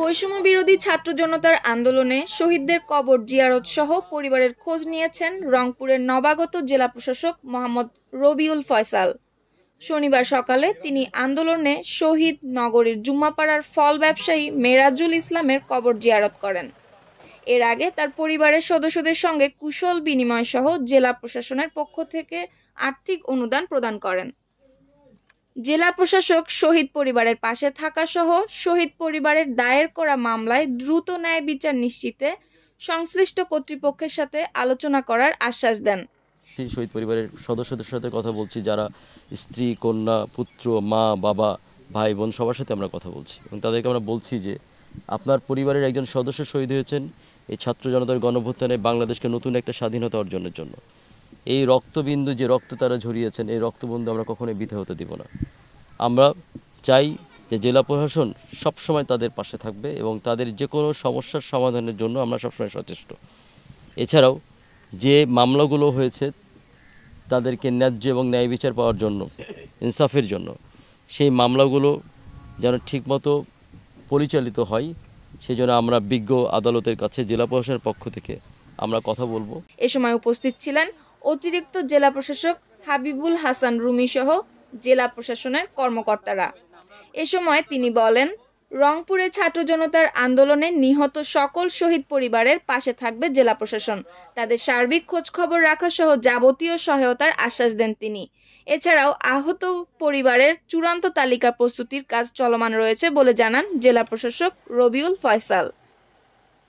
বৈষম্য বিরোধী ছাত্র জনতার আন্দোলনে শহীদদের কবর জিয়ারত সহ পরিবারের খোঁজ নিয়েছেন রংপুরের নবাগত জেলা প্রশাসক মোহাম্মদ রবিউল ফয়সাল শনিবার সকালে তিনি আন্দোলনে শহীদ নগরীর জুম্মাপাড়ার ফল ব্যবসায়ী মেরাজুল ইসলামের কবর জিয়ারত করেন এর আগে তার পরিবারের সদস্যদের সঙ্গে কুশল বিনিময় সহ জেলা প্রশাসনের পক্ষ থেকে আর্থিক অনুদান প্রদান করেন জেলা প্রশাসক শহীদ পরিবারের পাশে থাকাসহ শহীদ পরিবারের দায়ের করা মামলায় দ্রুত ন্যায় বিচার নিশ্চিতে সংশ্লিষ্ট কর্তৃপক্ষের সাথে আলোচনা করার আশ্বাস দেন শহীদ পরিবারের সদস্যদের সাথে কথা বলছি যারা স্ত্রী কন্যা পুত্র মা বাবা ভাই বোন সবার সাথে আমরা কথা বলছি এবং তাদেরকে আমরা বলছি যে আপনার পরিবারের একজন সদস্য শহীদ হয়েছেন এই ছাত্র জনতার গণভুত্থানে বাংলাদেশকে নতুন একটা স্বাধীনতা অর্জনের জন্য এই রক্তবিন্দু যে রক্ত তারা ঝরিয়েছেন এই রক্তবিন্দু আমরা কখনোই বিধে হতে দিব না আমরা চাই যে জেলা প্রশাসন সবসময় তাদের পাশে থাকবে এবং তাদের যে কোনো সমস্যার সমাধানের জন্য আমরা সবসময় সচেষ্ট এছাড়াও যে মামলাগুলো হয়েছে তাদেরকে ন্যায্য এবং ন্যায় বিচার পাওয়ার জন্য ইনসাফের জন্য সেই মামলাগুলো যেন ঠিকমতো পরিচালিত হয় সেজন্য আমরা বিজ্ঞ আদালতের কাছে জেলা প্রশাসনের পক্ষ থেকে আমরা কথা বলবো এ সময় উপস্থিত ছিলেন অতিরিক্ত জেলা প্রশাসক হাবিবুল হাসান রুমি সহ জেলা প্রশাসনের কর্মকর্তারা এ সময় তিনি বলেন রংপুরে ছাত্র জনতার আন্দোলনে নিহত সকল শহীদ পরিবারের পাশে থাকবে জেলা প্রশাসন তাদের সার্বিক খোঁজখবর রাখা সহ যাবতীয় সহায়তার আশ্বাস দেন তিনি এছাড়াও আহত পরিবারের চূড়ান্ত তালিকা প্রস্তুতির কাজ চলমান রয়েছে বলে জানান জেলা প্রশাসক রবিউল ফয়সাল